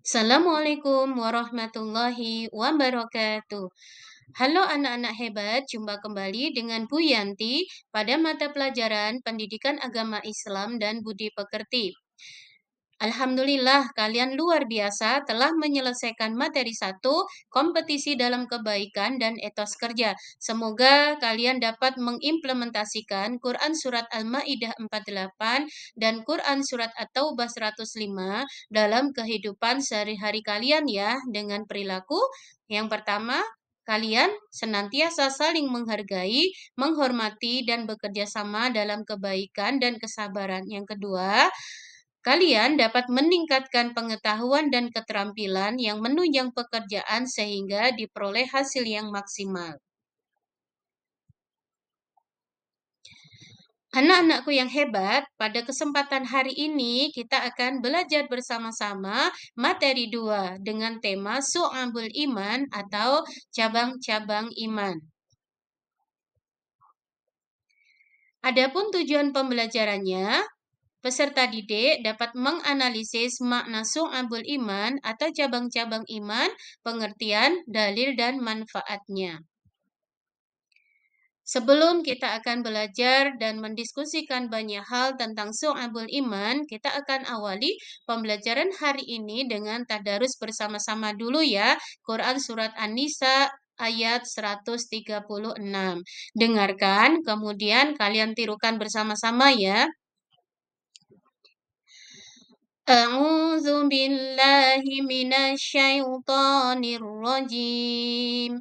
Assalamualaikum warahmatullahi wabarakatuh. Halo anak-anak hebat, jumpa kembali dengan Bu Yanti pada mata pelajaran Pendidikan Agama Islam dan Budi Pekerti. Alhamdulillah, kalian luar biasa telah menyelesaikan materi satu kompetisi dalam kebaikan dan etos kerja. Semoga kalian dapat mengimplementasikan Quran Surat Al-Ma'idah 48 dan Quran Surat At-Taubah 105 dalam kehidupan sehari-hari kalian ya, dengan perilaku yang pertama, kalian senantiasa saling menghargai, menghormati, dan bekerja sama dalam kebaikan dan kesabaran. Yang kedua, Kalian dapat meningkatkan pengetahuan dan keterampilan yang menunjang pekerjaan sehingga diperoleh hasil yang maksimal. Anak-anakku yang hebat, pada kesempatan hari ini kita akan belajar bersama-sama materi dua dengan tema Su'abul Iman atau cabang-cabang iman. Adapun tujuan pembelajarannya, Peserta didik dapat menganalisis makna su'abul iman atau cabang-cabang iman, pengertian, dalil, dan manfaatnya. Sebelum kita akan belajar dan mendiskusikan banyak hal tentang su'abul iman, kita akan awali pembelajaran hari ini dengan tadarus bersama-sama dulu ya. Quran Surat An-Nisa ayat 136. Dengarkan, kemudian kalian tirukan bersama-sama ya. أعوذ بالله من الشيطان الرجيم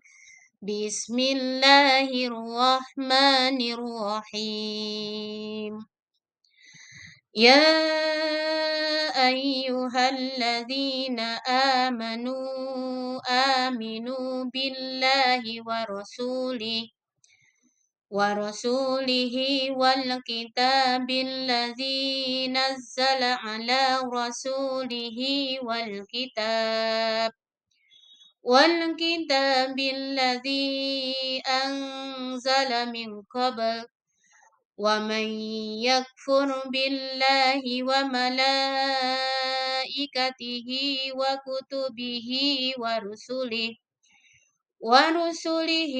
بسم الله الرحمن الرحيم يا أيها الذين آمنوا آمنوا بالله ورسوله ورسوله والكتاب الذي نزل على رسوله والكتاب والكتاب الذي أنزل من قبل ومن يكفر بالله وملائكته وكتبه ورسله ورسله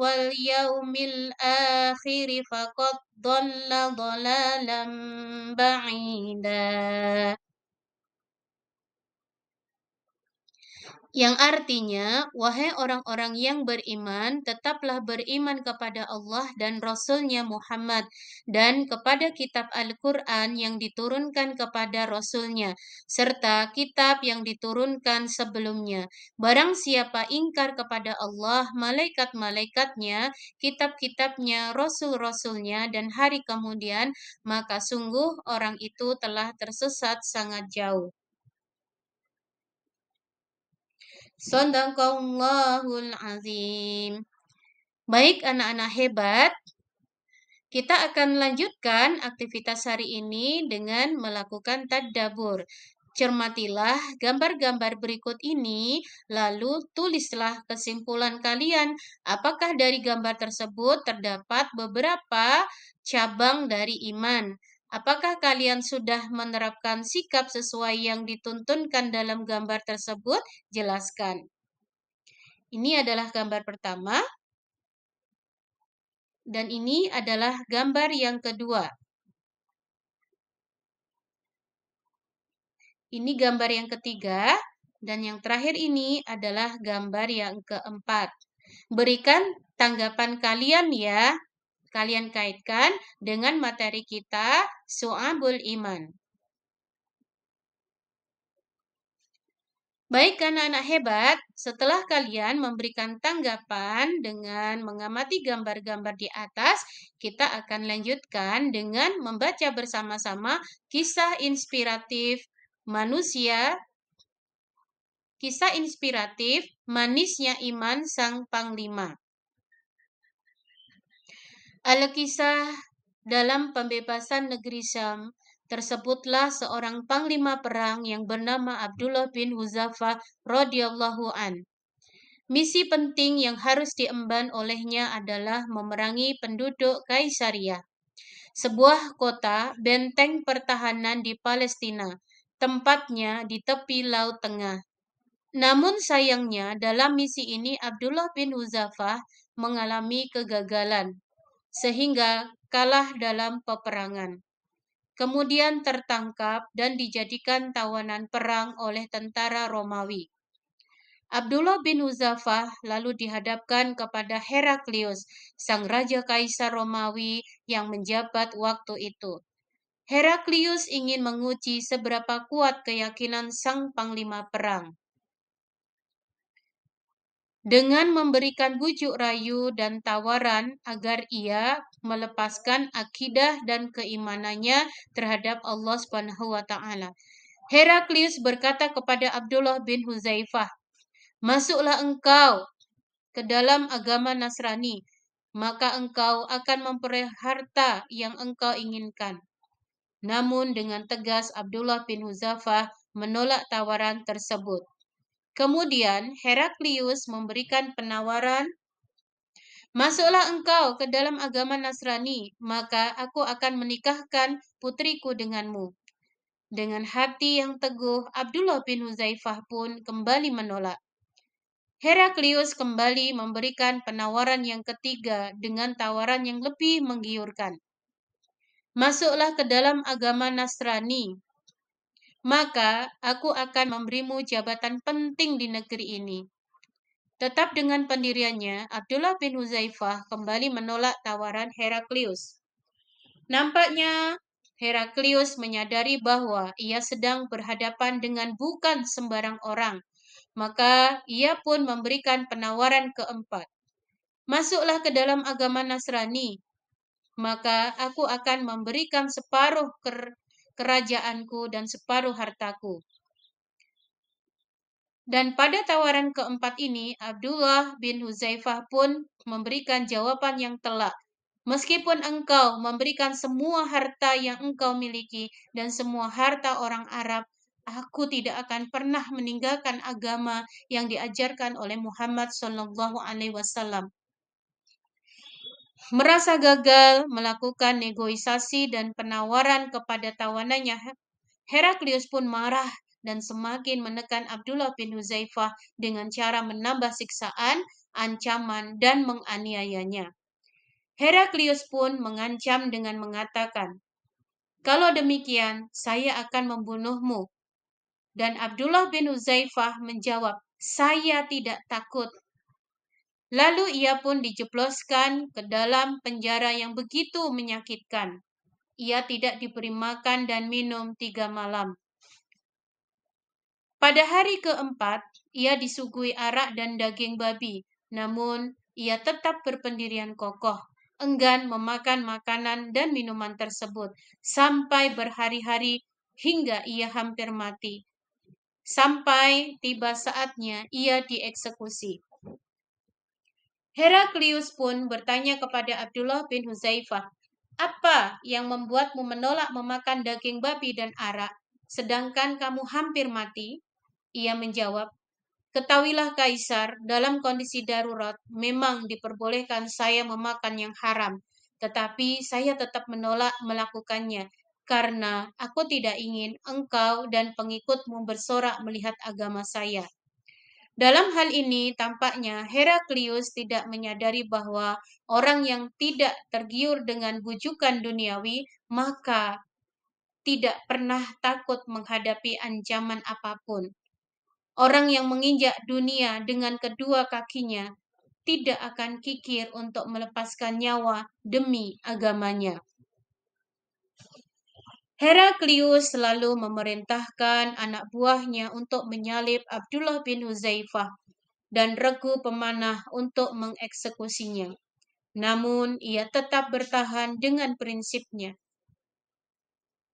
واليوم الآخر فقد ضل ضلالا بعيدا yang artinya, wahai orang-orang yang beriman, tetaplah beriman kepada Allah dan Rasulnya Muhammad, dan kepada kitab Al-Quran yang diturunkan kepada Rasulnya, serta kitab yang diturunkan sebelumnya. Barang siapa ingkar kepada Allah, malaikat-malaikatnya, kitab-kitabnya, Rasul-Rasulnya, dan hari kemudian, maka sungguh orang itu telah tersesat sangat jauh. Sadaqallahul azim. Baik anak-anak hebat, kita akan lanjutkan aktivitas hari ini dengan melakukan tadabur. Cermatilah gambar-gambar berikut ini, lalu tulislah kesimpulan kalian. Apakah dari gambar tersebut terdapat beberapa cabang dari iman? Apakah kalian sudah menerapkan sikap sesuai yang dituntunkan dalam gambar tersebut? Jelaskan. Ini adalah gambar pertama. Dan ini adalah gambar yang kedua. Ini gambar yang ketiga. Dan yang terakhir ini adalah gambar yang keempat. Berikan tanggapan kalian ya Kalian kaitkan dengan materi kita Su'abul Iman. Baik anak-anak hebat, setelah kalian memberikan tanggapan dengan mengamati gambar-gambar di atas, kita akan lanjutkan dengan membaca bersama-sama kisah inspiratif manusia, kisah inspiratif manisnya iman sang panglima. Al-Kisah dalam pembebasan negeri Syam, tersebutlah seorang panglima perang yang bernama Abdullah bin Huzafa radhiyallahu an. Misi penting yang harus diemban olehnya adalah memerangi penduduk Kaisaria, sebuah kota benteng pertahanan di Palestina, tempatnya di tepi Laut Tengah. Namun sayangnya dalam misi ini Abdullah bin Huzafah mengalami kegagalan sehingga kalah dalam peperangan. Kemudian tertangkap dan dijadikan tawanan perang oleh tentara Romawi. Abdullah bin Uzafah lalu dihadapkan kepada Heraklius, sang raja kaisar Romawi yang menjabat waktu itu. Heraklius ingin menguji seberapa kuat keyakinan sang panglima perang dengan memberikan bujuk rayu dan tawaran agar ia melepaskan akidah dan keimanannya terhadap Allah Subhanahu wa taala. Heraklius berkata kepada Abdullah bin Huzaifah, "Masuklah engkau ke dalam agama Nasrani, maka engkau akan memperoleh harta yang engkau inginkan." Namun dengan tegas Abdullah bin Huzaifah menolak tawaran tersebut. Kemudian Heraklius memberikan penawaran, "Masuklah engkau ke dalam agama Nasrani, maka aku akan menikahkan putriku denganmu." Dengan hati yang teguh, Abdullah bin Huzaifah pun kembali menolak. Heraklius kembali memberikan penawaran yang ketiga dengan tawaran yang lebih menggiurkan. Masuklah ke dalam agama Nasrani, maka aku akan memberimu jabatan penting di negeri ini. Tetap dengan pendiriannya, Abdullah bin Huzaifah kembali menolak tawaran Heraklius. Nampaknya Heraklius menyadari bahwa ia sedang berhadapan dengan bukan sembarang orang, maka ia pun memberikan penawaran keempat. Masuklah ke dalam agama Nasrani, maka aku akan memberikan separuh ker kerajaanku, dan separuh hartaku. Dan pada tawaran keempat ini, Abdullah bin Huzaifah pun memberikan jawaban yang telak. Meskipun engkau memberikan semua harta yang engkau miliki dan semua harta orang Arab, aku tidak akan pernah meninggalkan agama yang diajarkan oleh Muhammad Shallallahu Alaihi Wasallam merasa gagal melakukan negosiasi dan penawaran kepada tawanannya, Heraklius pun marah dan semakin menekan Abdullah bin Huzaifah dengan cara menambah siksaan, ancaman, dan menganiayanya. Heraklius pun mengancam dengan mengatakan, "Kalau demikian, saya akan membunuhmu." Dan Abdullah bin Uzaifah menjawab, "Saya tidak takut Lalu ia pun dijebloskan ke dalam penjara yang begitu menyakitkan. Ia tidak diberi makan dan minum tiga malam. Pada hari keempat, ia disuguhi arak dan daging babi, namun ia tetap berpendirian kokoh, enggan memakan makanan dan minuman tersebut sampai berhari-hari hingga ia hampir mati sampai tiba saatnya ia dieksekusi. Heraklius pun bertanya kepada Abdullah bin Huzaifah, apa yang membuatmu menolak memakan daging babi dan arak, sedangkan kamu hampir mati? Ia menjawab, Ketahuilah Kaisar, dalam kondisi darurat memang diperbolehkan saya memakan yang haram, tetapi saya tetap menolak melakukannya karena aku tidak ingin engkau dan pengikutmu bersorak melihat agama saya. Dalam hal ini, tampaknya Heraklius tidak menyadari bahwa orang yang tidak tergiur dengan bujukan duniawi, maka tidak pernah takut menghadapi ancaman apapun. Orang yang menginjak dunia dengan kedua kakinya tidak akan kikir untuk melepaskan nyawa demi agamanya. Heraklius selalu memerintahkan anak buahnya untuk menyalib Abdullah bin Huzaifah dan regu pemanah untuk mengeksekusinya. Namun, ia tetap bertahan dengan prinsipnya.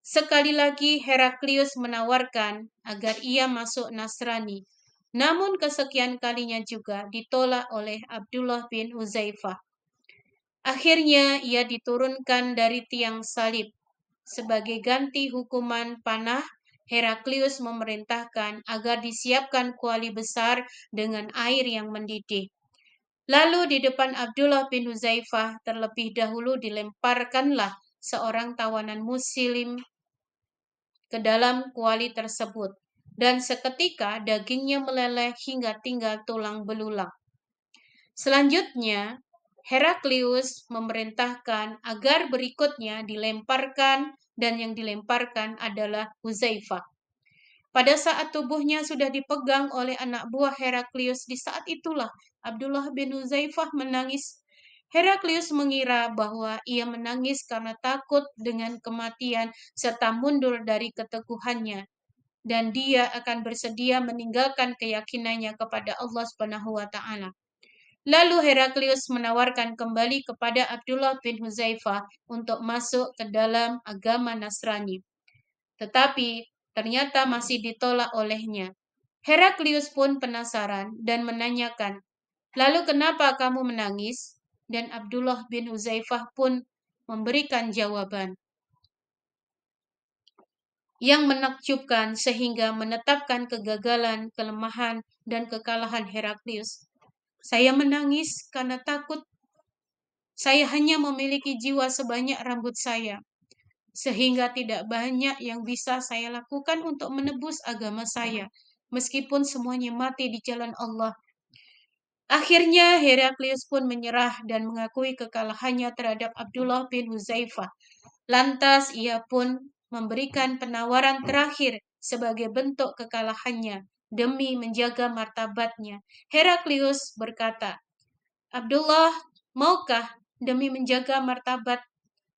Sekali lagi Heraklius menawarkan agar ia masuk Nasrani, namun kesekian kalinya juga ditolak oleh Abdullah bin Huzaifah. Akhirnya ia diturunkan dari tiang salib sebagai ganti hukuman panah, Heraklius memerintahkan agar disiapkan kuali besar dengan air yang mendidih. Lalu di depan Abdullah bin Huzaifah terlebih dahulu dilemparkanlah seorang tawanan muslim ke dalam kuali tersebut. Dan seketika dagingnya meleleh hingga tinggal tulang belulang. Selanjutnya, Heraklius memerintahkan agar berikutnya dilemparkan dan yang dilemparkan adalah Huzaifah. Pada saat tubuhnya sudah dipegang oleh anak buah Heraklius, di saat itulah Abdullah bin Huzaifah menangis. Heraklius mengira bahwa ia menangis karena takut dengan kematian serta mundur dari keteguhannya dan dia akan bersedia meninggalkan keyakinannya kepada Allah Subhanahu wa taala. Lalu Heraklius menawarkan kembali kepada Abdullah bin Huzaifah untuk masuk ke dalam agama Nasrani. Tetapi ternyata masih ditolak olehnya. Heraklius pun penasaran dan menanyakan, "Lalu kenapa kamu menangis?" Dan Abdullah bin Huzaifah pun memberikan jawaban yang menakjubkan sehingga menetapkan kegagalan, kelemahan, dan kekalahan Heraklius. Saya menangis karena takut saya hanya memiliki jiwa sebanyak rambut saya, sehingga tidak banyak yang bisa saya lakukan untuk menebus agama saya, meskipun semuanya mati di jalan Allah. Akhirnya Heraklius pun menyerah dan mengakui kekalahannya terhadap Abdullah bin Huzaifah. Lantas ia pun memberikan penawaran terakhir sebagai bentuk kekalahannya, demi menjaga martabatnya. Heraklius berkata, Abdullah, maukah demi menjaga martabat,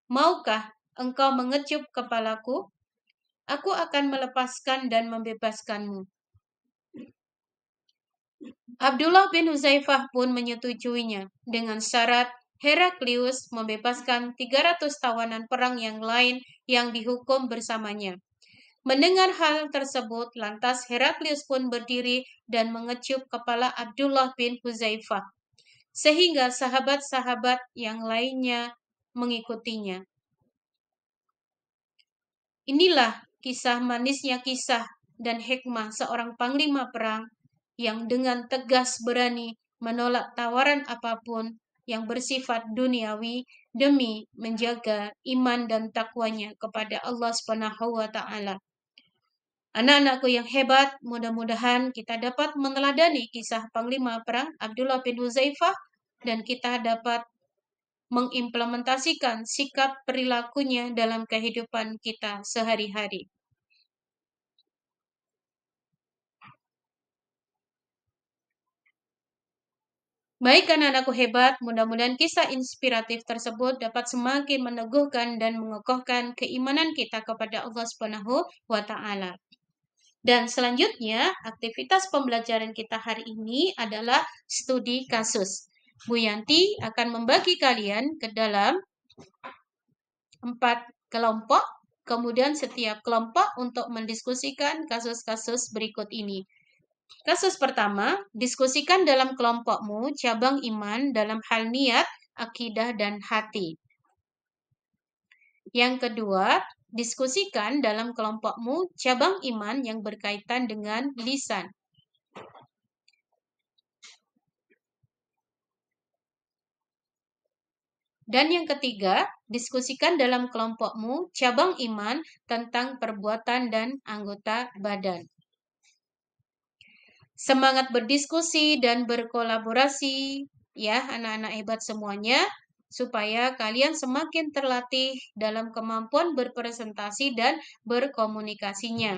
maukah engkau mengecup kepalaku? Aku akan melepaskan dan membebaskanmu. Abdullah bin Huzaifah pun menyetujuinya dengan syarat Heraklius membebaskan 300 tawanan perang yang lain yang dihukum bersamanya. Mendengar hal tersebut, lantas Heraklius pun berdiri dan mengecup kepala Abdullah bin Huzaifah, sehingga sahabat-sahabat yang lainnya mengikutinya. Inilah kisah manisnya kisah dan hikmah seorang panglima perang yang dengan tegas berani menolak tawaran apapun yang bersifat duniawi demi menjaga iman dan takwanya kepada Allah Subhanahu wa taala. Anak-anakku yang hebat, mudah-mudahan kita dapat meneladani kisah Panglima Perang Abdullah bin Huzaifah dan kita dapat mengimplementasikan sikap perilakunya dalam kehidupan kita sehari-hari. Baik anak-anakku hebat, mudah-mudahan kisah inspiratif tersebut dapat semakin meneguhkan dan mengokohkan keimanan kita kepada Allah Subhanahu wa taala. Dan selanjutnya, aktivitas pembelajaran kita hari ini adalah studi kasus. Bu Yanti akan membagi kalian ke dalam empat kelompok, kemudian setiap kelompok untuk mendiskusikan kasus-kasus berikut ini. Kasus pertama, diskusikan dalam kelompokmu cabang iman dalam hal niat, akidah, dan hati. Yang kedua, Diskusikan dalam kelompokmu cabang iman yang berkaitan dengan lisan. Dan yang ketiga, diskusikan dalam kelompokmu cabang iman tentang perbuatan dan anggota badan. Semangat berdiskusi dan berkolaborasi ya anak-anak hebat semuanya supaya kalian semakin terlatih dalam kemampuan berpresentasi dan berkomunikasinya.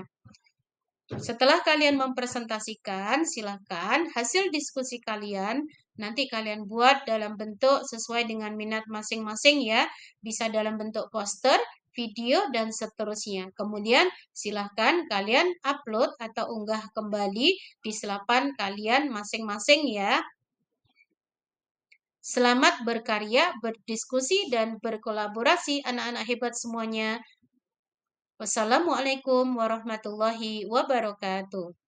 Setelah kalian mempresentasikan, silakan hasil diskusi kalian nanti kalian buat dalam bentuk sesuai dengan minat masing-masing ya. Bisa dalam bentuk poster, video, dan seterusnya. Kemudian silahkan kalian upload atau unggah kembali di selapan kalian masing-masing ya. Selamat berkarya, berdiskusi, dan berkolaborasi anak-anak hebat semuanya. Wassalamualaikum warahmatullahi wabarakatuh.